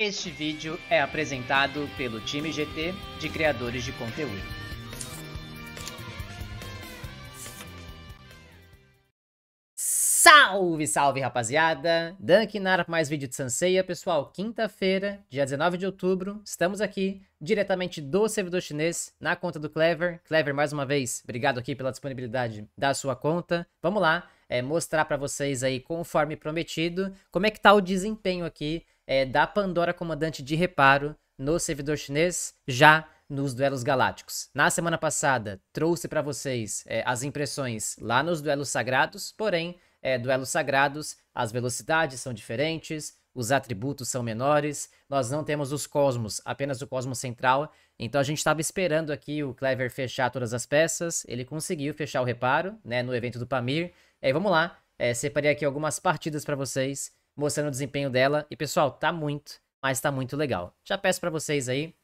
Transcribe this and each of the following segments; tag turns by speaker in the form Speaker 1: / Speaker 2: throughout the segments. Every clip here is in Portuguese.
Speaker 1: Este vídeo é apresentado pelo time GT de criadores de conteúdo. Salve, salve rapaziada! Dunkin Nara para mais vídeo de Sanseia. Pessoal, quinta-feira, dia 19 de outubro, estamos aqui diretamente do servidor chinês na conta do Clever. Clever, mais uma vez, obrigado aqui pela disponibilidade da sua conta. Vamos lá é, mostrar para vocês aí, conforme prometido, como é que tá o desempenho aqui é, da Pandora Comandante de Reparo no servidor chinês já nos duelos galácticos. Na semana passada trouxe para vocês é, as impressões lá nos duelos sagrados, porém é, duelos sagrados as velocidades são diferentes, os atributos são menores, nós não temos os cosmos, apenas o cosmos central. Então a gente estava esperando aqui o Clever fechar todas as peças, ele conseguiu fechar o reparo, né, no evento do Pamir. É, vamos lá, é, separei aqui algumas partidas para vocês mostrando o desempenho dela. E pessoal, tá muito, mas tá muito legal. Já peço para vocês aí,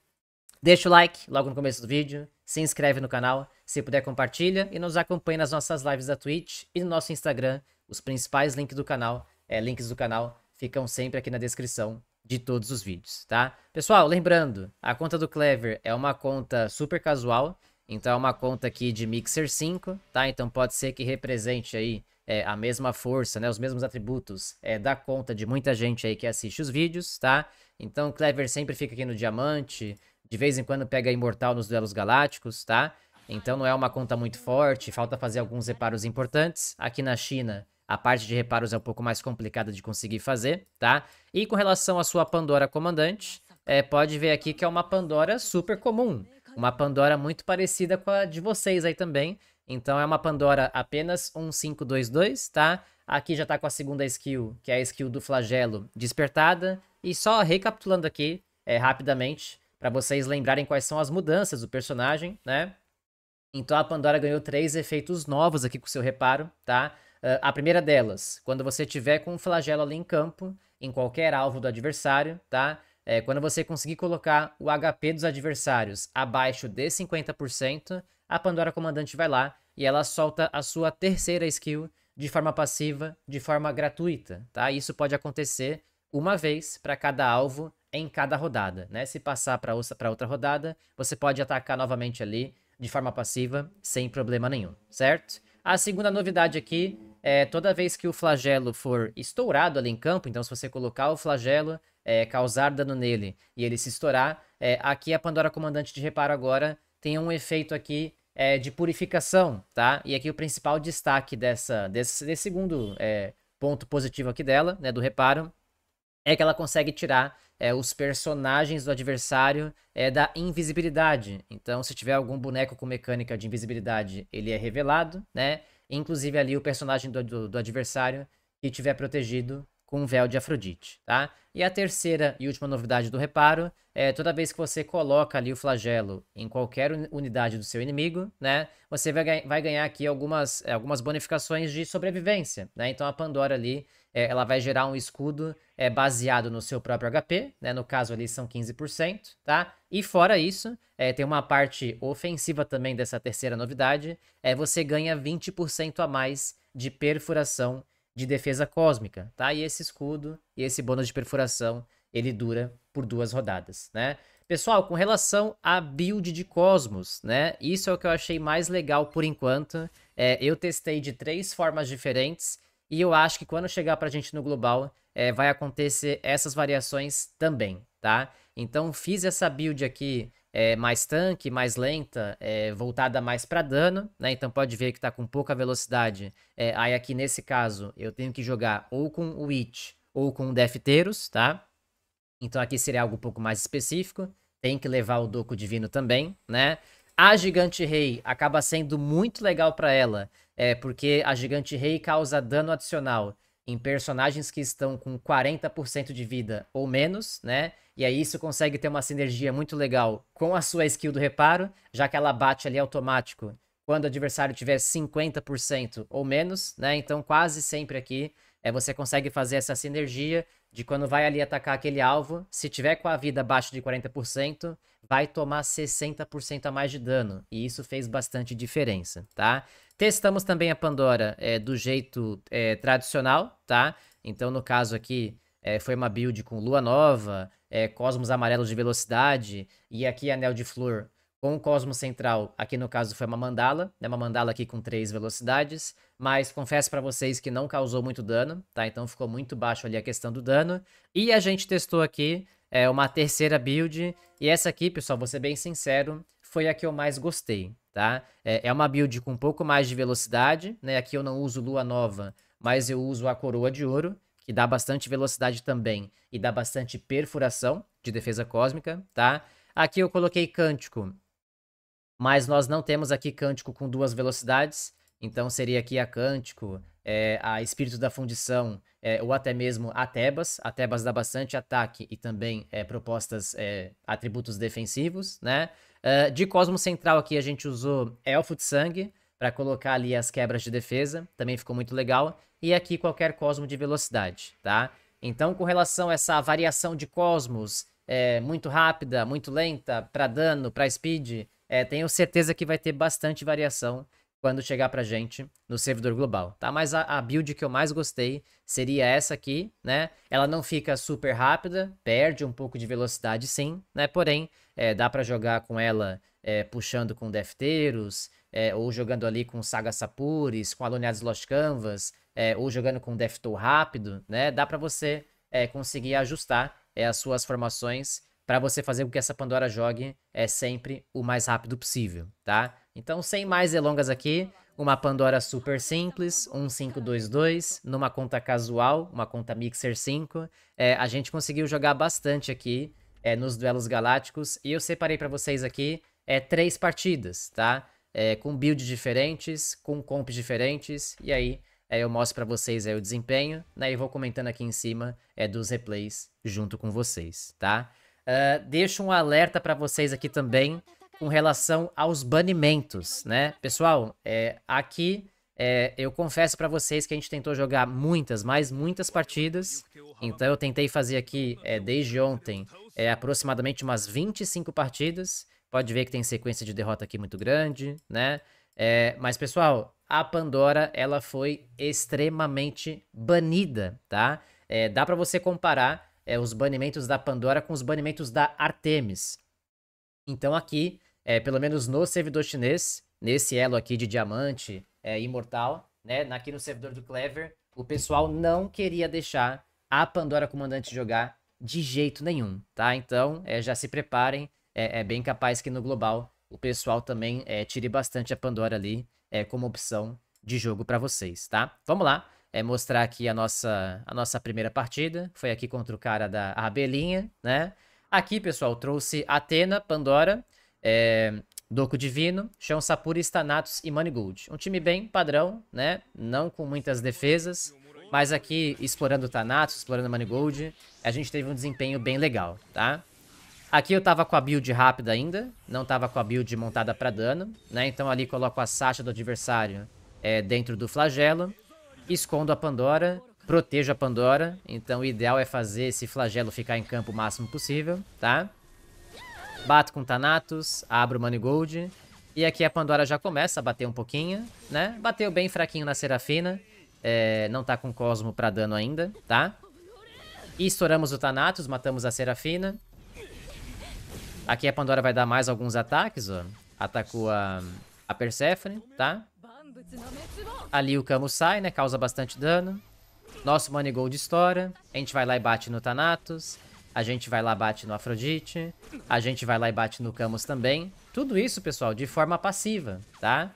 Speaker 1: deixa o like logo no começo do vídeo, se inscreve no canal, se puder compartilha e nos acompanhe nas nossas lives da Twitch e no nosso Instagram. Os principais links do canal, é, links do canal ficam sempre aqui na descrição de todos os vídeos, tá? Pessoal, lembrando, a conta do Clever é uma conta super casual, então é uma conta aqui de Mixer 5, tá? Então pode ser que represente aí é, a mesma força, né, os mesmos atributos, é, dá conta de muita gente aí que assiste os vídeos, tá? Então, Clever sempre fica aqui no diamante, de vez em quando pega imortal nos duelos galácticos, tá? Então não é uma conta muito forte, falta fazer alguns reparos importantes. Aqui na China, a parte de reparos é um pouco mais complicada de conseguir fazer, tá? E com relação à sua Pandora Comandante, é, pode ver aqui que é uma Pandora super comum. Uma Pandora muito parecida com a de vocês aí também, então é uma Pandora apenas 1522, tá? Aqui já tá com a segunda skill, que é a skill do flagelo despertada. E só recapitulando aqui, é, rapidamente, para vocês lembrarem quais são as mudanças do personagem, né? Então a Pandora ganhou três efeitos novos aqui com seu reparo, tá? Uh, a primeira delas, quando você tiver com o flagelo ali em campo, em qualquer alvo do adversário, tá? É, quando você conseguir colocar o HP dos adversários abaixo de 50%, a Pandora Comandante vai lá e ela solta a sua terceira skill de forma passiva, de forma gratuita, tá? Isso pode acontecer uma vez para cada alvo em cada rodada, né? Se passar para outra rodada, você pode atacar novamente ali de forma passiva, sem problema nenhum, certo? A segunda novidade aqui é toda vez que o flagelo for estourado ali em campo, então se você colocar o flagelo, é, causar dano nele e ele se estourar, é, aqui a Pandora Comandante de Reparo agora tem um efeito aqui é, de purificação, tá? E aqui o principal destaque dessa, desse, desse segundo é, ponto positivo aqui dela, né, do reparo, é que ela consegue tirar é, os personagens do adversário é, da invisibilidade. Então, se tiver algum boneco com mecânica de invisibilidade, ele é revelado, né? Inclusive ali o personagem do, do, do adversário que tiver protegido com um véu de Afrodite, tá? E a terceira e última novidade do reparo é toda vez que você coloca ali o flagelo em qualquer unidade do seu inimigo, né? Você vai, vai ganhar aqui algumas, é, algumas bonificações de sobrevivência, né? Então a Pandora ali, é, ela vai gerar um escudo é, baseado no seu próprio HP, né? No caso ali são 15%, tá? E fora isso, é, tem uma parte ofensiva também dessa terceira novidade, é você ganha 20% a mais de perfuração de defesa cósmica, tá? E esse escudo e esse bônus de perfuração, ele dura por duas rodadas, né? Pessoal, com relação à build de Cosmos, né? Isso é o que eu achei mais legal por enquanto. É, eu testei de três formas diferentes e eu acho que quando chegar pra gente no global, é, vai acontecer essas variações também, tá? Então fiz essa build aqui é, mais tanque, mais lenta, é, voltada mais para dano, né? Então pode ver que está com pouca velocidade. É, aí aqui nesse caso eu tenho que jogar ou com o Witch ou com Defteiros, tá? Então aqui seria algo um pouco mais específico. Tem que levar o Doco Divino também, né? A Gigante Rei acaba sendo muito legal para ela, é porque a Gigante Rei causa dano adicional em personagens que estão com 40% de vida ou menos, né? E aí isso consegue ter uma sinergia muito legal com a sua skill do reparo, já que ela bate ali automático quando o adversário tiver 50% ou menos, né? Então quase sempre aqui é, você consegue fazer essa sinergia de quando vai ali atacar aquele alvo, se tiver com a vida abaixo de 40%, vai tomar 60% a mais de dano. E isso fez bastante diferença, tá? Testamos também a Pandora é, do jeito é, tradicional, tá? Então, no caso aqui, é, foi uma build com Lua Nova, é, Cosmos amarelos de Velocidade, e aqui Anel de Flor com o Cosmos Central. Aqui, no caso, foi uma Mandala, né? Uma Mandala aqui com três velocidades, mas confesso para vocês que não causou muito dano, tá? Então, ficou muito baixo ali a questão do dano. E a gente testou aqui é, uma terceira build, e essa aqui, pessoal, vou ser bem sincero, foi a que eu mais gostei, tá? É, é uma build com um pouco mais de velocidade, né? Aqui eu não uso lua nova, mas eu uso a coroa de ouro, que dá bastante velocidade também e dá bastante perfuração de defesa cósmica, tá? Aqui eu coloquei cântico, mas nós não temos aqui cântico com duas velocidades, então seria aqui a cântico, é, a Espírito da Fundição é, ou até mesmo a Tebas. A Tebas dá bastante ataque e também é, propostas, é, atributos defensivos, né? Uh, de Cosmo Central aqui a gente usou Elfo de Sangue para colocar ali as quebras de defesa, também ficou muito legal. E aqui qualquer Cosmo de velocidade, tá? Então com relação a essa variação de Cosmos, é, muito rápida, muito lenta, para dano, para speed, tenho certeza que vai ter bastante variação quando chegar pra gente no servidor global, tá? Mas a, a, build que eu mais gostei seria essa aqui, né? Ela não fica super rápida, perde um pouco de velocidade sim, né? Porém, é, dá para jogar com ela é, puxando com defteiros, é, ou jogando ali com Saga Sapures, com Aluniados Lost Canvas, é, ou jogando com Deftool rápido, né? Dá para você é, conseguir ajustar é, as suas formações para você fazer com que essa Pandora jogue é sempre o mais rápido possível, tá? Então, sem mais delongas aqui, uma Pandora super simples, um 522, numa conta casual, uma conta Mixer 5. É, a gente conseguiu jogar bastante aqui é, nos duelos galácticos e eu separei para vocês aqui é, três partidas, tá? É, com builds diferentes, com comps diferentes e aí é, eu mostro para vocês o desempenho né, e vou comentando aqui em cima é, dos replays junto com vocês, tá? Uh, deixo um alerta para vocês aqui também com relação aos banimentos, né? Pessoal, é, aqui é, eu confesso para vocês que a gente tentou jogar muitas, mas muitas partidas. Então eu tentei fazer aqui, é, desde ontem, é, aproximadamente umas 25 partidas. Pode ver que tem sequência de derrota aqui muito grande, né? É, mas pessoal, a Pandora, ela foi extremamente banida, tá? É, dá para você comparar é, os banimentos da Pandora com os banimentos da Artemis. Então aqui é, pelo menos no servidor chinês, nesse elo aqui de diamante é, imortal, né? Aqui no servidor do Clever, o pessoal não queria deixar a Pandora Comandante jogar de jeito nenhum, tá? Então, é, já se preparem, é, é, bem capaz que no global o pessoal também é, tire bastante a Pandora ali é, como opção de jogo para vocês, tá? Vamos lá, é mostrar aqui a nossa, a nossa primeira partida, foi aqui contra o cara da Abelhinha, né? Aqui, pessoal, trouxe Atena, Pandora, é, Doku Divino, Chão Sapura, Stanatos e Manigold. Um time bem padrão, né? Não com muitas defesas, mas aqui explorando Thanatos, explorando Manigold, a gente teve um desempenho bem legal, tá? Aqui eu tava com a build rápida ainda, não tava com a build montada pra dano, né? Então ali coloco a Sasha do adversário é, dentro do flagelo, escondo a Pandora, protejo a Pandora, então o ideal é fazer esse flagelo ficar em campo o máximo possível, Tá? Bato com Thanatos, abro Manigold. E aqui a Pandora já começa a bater um pouquinho, né? Bateu bem fraquinho na Serafina. É, não tá com Cosmo pra dano ainda, tá? E estouramos o Thanatos, matamos a Serafina. Aqui a Pandora vai dar mais alguns ataques, ó. Atacou a, a Persephone, tá? Ali o Camus sai, né? Causa bastante dano. Nosso Gold estoura. A gente vai lá e bate no Thanatos a gente vai lá bate no Afrodite, a gente vai lá e bate no Camus também. Tudo isso, pessoal, de forma passiva, tá?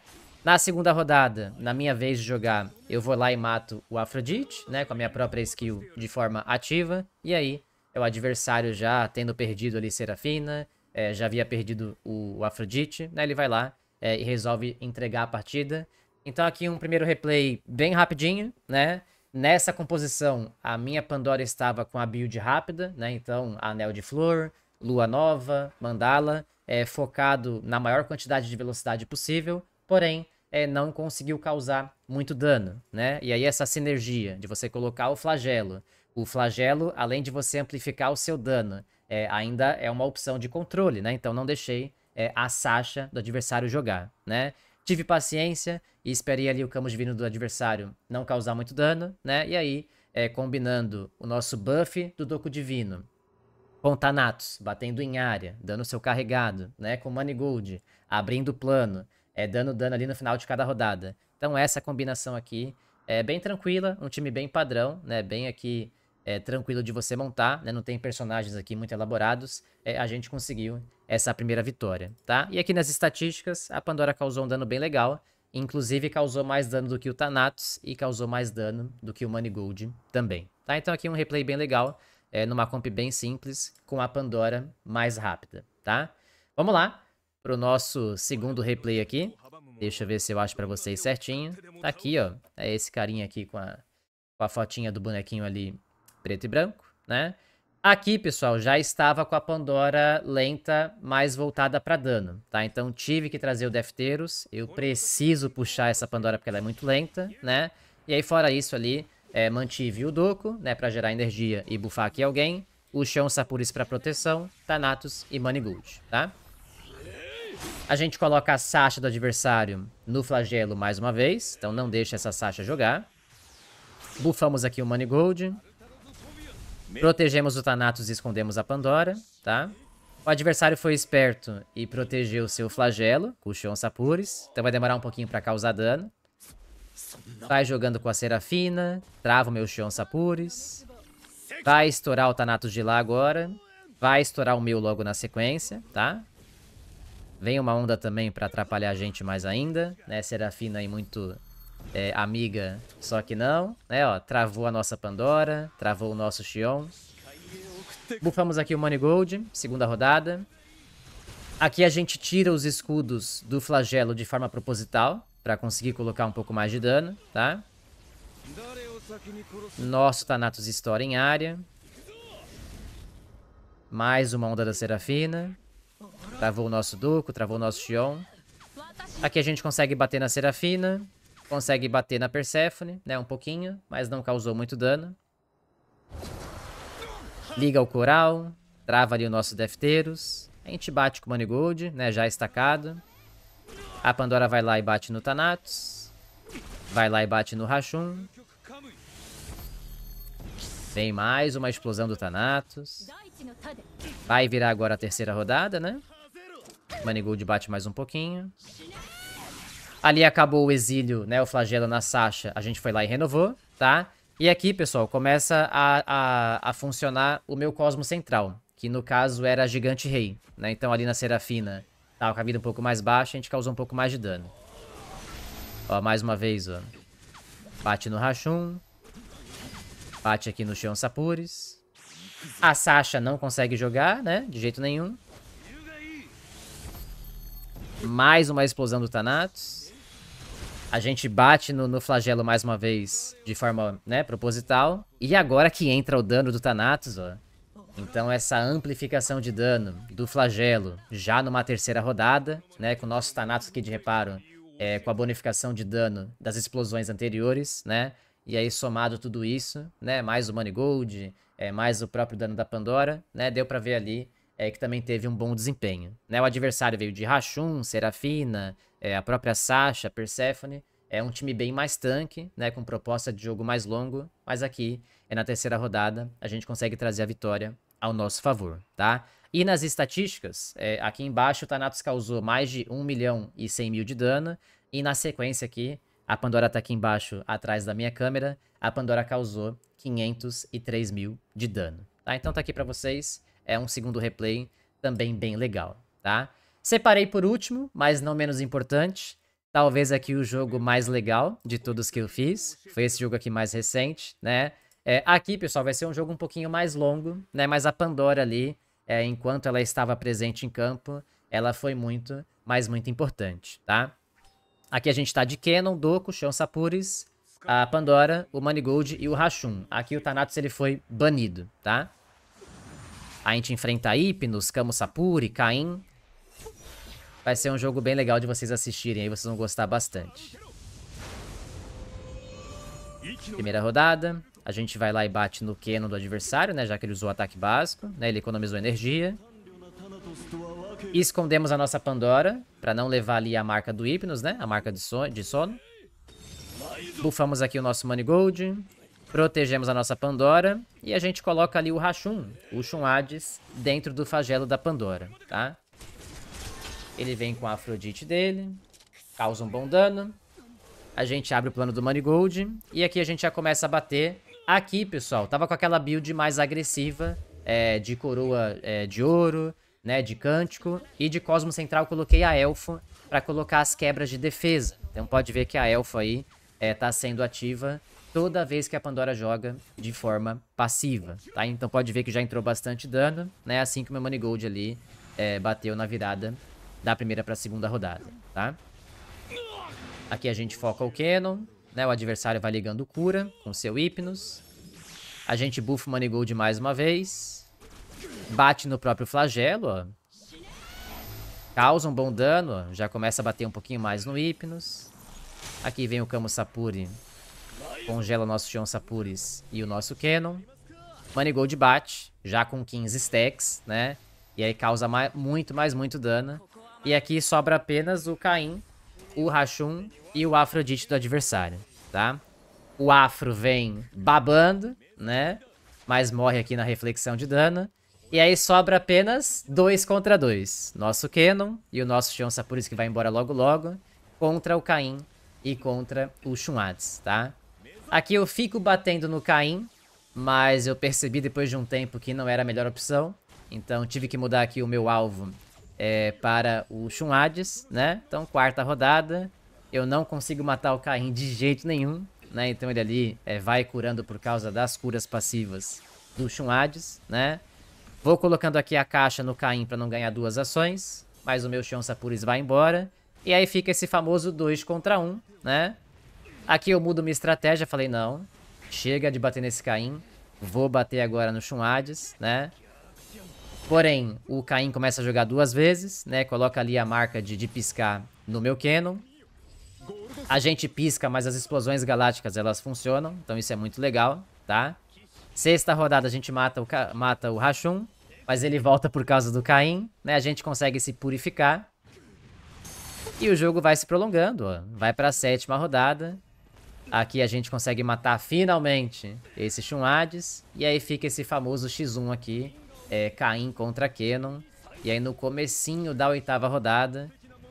Speaker 1: Na segunda rodada, na minha vez de jogar, eu vou lá e mato o Afrodite, né? Com a minha própria skill de forma ativa. E aí, é o adversário já tendo perdido ali Serafina, é, já havia perdido o, o Afrodite, né? Ele vai lá é, e resolve entregar a partida. Então aqui um primeiro replay bem rapidinho, né? Nessa composição, a minha Pandora estava com a build rápida, né? Então, anel de flor, lua nova, mandala, é, focado na maior quantidade de velocidade possível, porém, é, não conseguiu causar muito dano, né? E aí essa sinergia de você colocar o flagelo, o flagelo, além de você amplificar o seu dano, é, ainda é uma opção de controle, né? Então não deixei é, a Sasha do adversário jogar, né? tive paciência e esperei ali o Camus Divino do adversário não causar muito dano, né? E aí, é, combinando o nosso buff do Doco Divino com Thanatos, batendo em área, dando seu carregado, né? Com money gold abrindo plano, é, dando dano ali no final de cada rodada. Então essa combinação aqui é bem tranquila, um time bem padrão, né? Bem aqui é, tranquilo de você montar, né? Não tem personagens aqui muito elaborados. É, a gente conseguiu essa primeira vitória, tá? E aqui nas estatísticas, a Pandora causou um dano bem legal. Inclusive, causou mais dano do que o Thanatos e causou mais dano do que o Money Gold também, tá? Então aqui um replay bem legal, é, numa comp bem simples, com a Pandora mais rápida, tá? Vamos lá pro nosso segundo replay aqui. Deixa eu ver se eu acho pra vocês certinho. Tá aqui, ó. É esse carinha aqui com a, com a fotinha do bonequinho ali preto e branco, né? Aqui, pessoal, já estava com a Pandora lenta, mais voltada para dano, tá? Então tive que trazer o Defteros. eu preciso puxar essa Pandora porque ela é muito lenta, né? E aí fora isso ali, é, mantive o Doco, né, para gerar energia e bufar aqui alguém, o Chão Sapuris para proteção, Thanatos e Manigold, tá? A gente coloca a Sasha do adversário no flagelo mais uma vez, então não deixa essa Sasha jogar. Bufamos aqui o Manigold, Protegemos o Thanatos e escondemos a Pandora, tá? O adversário foi esperto e protegeu seu flagelo, Cushion Sapures. Então vai demorar um pouquinho pra causar dano. Vai jogando com a Serafina. Trava o meu Xion Sapures. Vai estourar o Thanatos de lá agora. Vai estourar o meu logo na sequência, tá? Vem uma onda também pra atrapalhar a gente mais ainda. Né? Serafina aí muito é, amiga. Só que não, né, ó, travou a nossa Pandora, travou o nosso Xion. Bufamos aqui o Money Gold, segunda rodada. Aqui a gente tira os escudos do flagelo de forma proposital, para conseguir colocar um pouco mais de dano, tá? Nosso Thanatos estoura em área. Mais uma onda da Serafina. Travou o nosso Duco, travou o nosso Xion. Aqui a gente consegue bater na Serafina. Consegue bater na Persephone, né? Um pouquinho, mas não causou muito dano. Liga o coral. Trava ali o nosso Defteros. A gente bate com o Manigold, né? Já estacado. A Pandora vai lá e bate no Thanatos. Vai lá e bate no Rashun. Vem mais uma explosão do Thanatos. Vai virar agora a terceira rodada, né? Manigold bate mais um pouquinho. Ali acabou o exílio, né? O flagelo na Sasha. A gente foi lá e renovou, tá? E aqui, pessoal, começa a, a, a funcionar o meu cosmo central. Que no caso era Gigante Rei, né? Então ali na Serafina tava com a vida um pouco mais baixa, a gente causou um pouco mais de dano. Ó, mais uma vez, ó. Bate no Rachum. Bate aqui no Shion Sapures. A Sasha não consegue jogar, né? De jeito nenhum. Mais uma explosão do Thanatos a gente bate no, no, flagelo mais uma vez de forma, né, proposital. E agora que entra o dano do Thanatos, ó. Então essa amplificação de dano do flagelo já numa terceira rodada, né, com o nosso Thanatos aqui de reparo, é, com a bonificação de dano das explosões anteriores, né? E aí somado tudo isso, né, mais o Money Gold, é, mais o próprio dano da Pandora, né, deu para ver ali é, que também teve um bom desempenho. Né? O adversário veio de Rachum, Serafina, é, a própria Sasha, Persephone. É um time bem mais tanque, né, com proposta de jogo mais longo, mas aqui é na terceira rodada, a gente consegue trazer a vitória ao nosso favor, tá? E nas estatísticas, é, aqui embaixo o Thanatos causou mais de 1 milhão e 100 mil de dano, e na sequência aqui, a Pandora tá aqui embaixo, atrás da minha câmera, a Pandora causou 503 mil de dano, tá? Então tá aqui para vocês é um segundo replay também bem legal, tá? Separei por último, mas não menos importante, talvez aqui o jogo mais legal de todos que eu fiz, foi esse jogo aqui mais recente, né? É, aqui, pessoal, vai ser um jogo um pouquinho mais longo, né? Mas a Pandora ali, é, enquanto ela estava presente em campo, ela foi muito, mas muito importante, tá? Aqui a gente tá de Kenon, Doku, Chão Sapuris, a Pandora, o Manigold e o Rashun. Aqui o Thanatos ele foi banido, tá? A gente enfrenta Hipnos, Sapuri, Caim. Vai ser um jogo bem legal de vocês assistirem aí, vocês vão gostar bastante. Primeira rodada, a gente vai lá e bate no Keno do adversário, né? Já que ele usou o ataque básico, né? Ele economizou energia. Escondemos a nossa Pandora, pra não levar ali a marca do Hipnos, né? A marca de, so de sono. Bufamos aqui o nosso Money Gold. Protegemos a nossa Pandora e a gente coloca ali o Rachum, o Shun dentro do flagelo da Pandora, tá? Ele vem com a Afrodite dele, causa um bom dano. A gente abre o plano do Manigold e aqui a gente já começa a bater. Aqui, pessoal, tava com aquela build mais agressiva, é, de coroa é, de ouro, né, de cântico. E de Cosmo Central coloquei a Elfo para colocar as quebras de defesa. Então pode ver que a Elfo aí é, tá sendo ativa toda vez que a Pandora joga de forma passiva, tá? Então pode ver que já entrou bastante dano, né? Assim que o meu Money Gold ali é, bateu na virada da primeira pra segunda rodada, tá? Aqui a gente foca o Canon, né? O adversário vai ligando cura com seu Hipnos. A gente buffa o Money Gold mais uma vez. Bate no próprio flagelo, ó. Causa um bom dano, ó. já começa a bater um pouquinho mais no Hipnos. Aqui vem o Kamo Sapuri Congela nosso Shion Sapuris e o nosso Money Gold bate, já com 15 stacks, né? E aí causa mais, muito, mais muito dano. E aqui sobra apenas o Caim, o Rashun e o Afrodite do adversário, tá? O Afro vem babando, né? Mas morre aqui na reflexão de dano. E aí sobra apenas dois contra dois. Nosso Kenon e o nosso Shion Sapuris que vai embora logo logo. Contra o Caim e contra o Shunats, tá? Aqui eu fico batendo no Caim, mas eu percebi depois de um tempo que não era a melhor opção. Então tive que mudar aqui o meu alvo é, para o Shun né? Então quarta rodada, eu não consigo matar o Caim de jeito nenhum, né? Então ele ali é, vai curando por causa das curas passivas do Shun né? Vou colocando aqui a caixa no Caim para não ganhar duas ações, mas o meu Shion Sapuris vai embora. E aí fica esse famoso 2 contra 1, um, né? Aqui eu mudo minha estratégia, falei, não. Chega de bater nesse Caim. Vou bater agora no Shunades, né? Porém, o Caim começa a jogar duas vezes, né? Coloca ali a marca de, de piscar no meu Canon. A gente pisca, mas as explosões galácticas, elas funcionam. Então isso é muito legal, tá? Sexta rodada a gente mata o, mata o Hashun. Mas ele volta por causa do Caim, né? A gente consegue se purificar. E o jogo vai se prolongando, ó. Vai pra sétima rodada. Aqui a gente consegue matar finalmente esse Shunades. E aí fica esse famoso X1 aqui. É, Caim contra Kenon. E aí no comecinho da oitava rodada,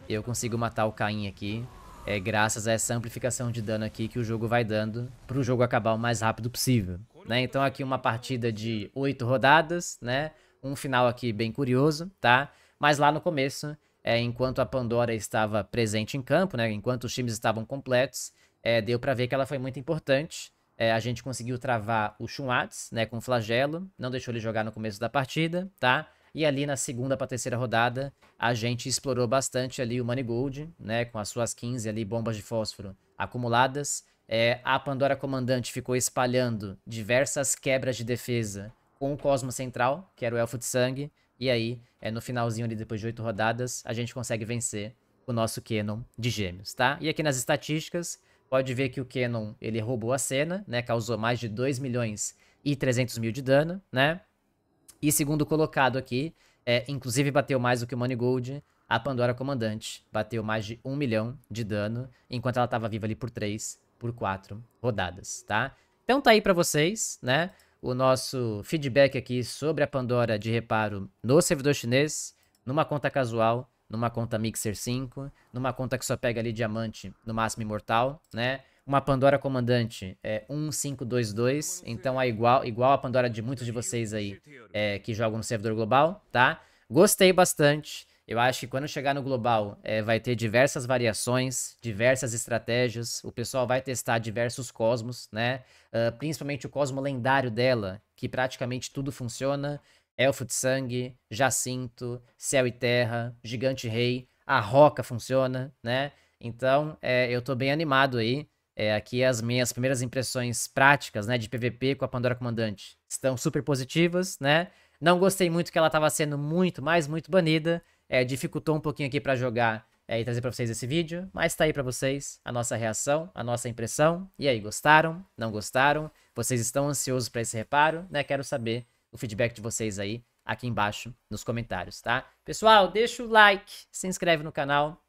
Speaker 1: eu consigo matar o Caim aqui. É graças a essa amplificação de dano aqui que o jogo vai dando para o jogo acabar o mais rápido possível. Né? Então aqui uma partida de oito rodadas, né? Um final aqui bem curioso, tá? Mas lá no começo, é, enquanto a Pandora estava presente em campo, né? Enquanto os times estavam completos, é, deu para ver que ela foi muito importante. É, a gente conseguiu travar o Schumatz, né, com flagelo, não deixou ele jogar no começo da partida, tá? E ali na segunda para terceira rodada, a gente explorou bastante ali o Gold né, com as suas 15 ali bombas de fósforo acumuladas. É, a Pandora Comandante ficou espalhando diversas quebras de defesa com o Cosmo Central, que era o Elfo de Sangue, e aí, é, no finalzinho ali, depois de oito rodadas, a gente consegue vencer o nosso Kenon de Gêmeos, tá? E aqui nas estatísticas, Pode ver que o Kenon, ele roubou a cena, né? Causou mais de 2 milhões e 300 mil de dano, né? E segundo colocado aqui, é, inclusive bateu mais do que o Money Gold a Pandora Comandante bateu mais de 1 milhão de dano, enquanto ela estava viva ali por 3, por 4 rodadas, tá? Então tá aí para vocês, né? O nosso feedback aqui sobre a Pandora de reparo no servidor chinês, numa conta casual, numa conta Mixer 5, numa conta que só pega ali diamante, no máximo imortal, né? Uma Pandora Comandante é 1522, então é igual, igual a Pandora de muitos de vocês aí é, que jogam no servidor global, tá? Gostei bastante. Eu acho que quando chegar no global, é, vai ter diversas variações, diversas estratégias. O pessoal vai testar diversos cosmos, né? Uh, principalmente o cosmo lendário dela, que praticamente tudo funciona. Elfo de Sangue, Jacinto, Céu e Terra, Gigante Rei, a Roca funciona, né? Então, é, eu tô bem animado aí. É, aqui as minhas primeiras impressões práticas, né, de PVP com a Pandora Comandante estão super positivas, né? Não gostei muito que ela tava sendo muito, mais muito banida. É, dificultou um pouquinho aqui para jogar é, e trazer para vocês esse vídeo, mas tá aí para vocês a nossa reação, a nossa impressão. E aí, gostaram? Não gostaram? Vocês estão ansiosos para esse reparo, né? Quero saber o feedback de vocês aí aqui embaixo nos comentários, tá? Pessoal, deixa o like, se inscreve no canal.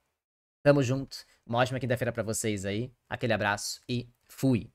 Speaker 1: Tamo junto. Uma ótima quinta-feira para vocês aí. Aquele abraço e fui.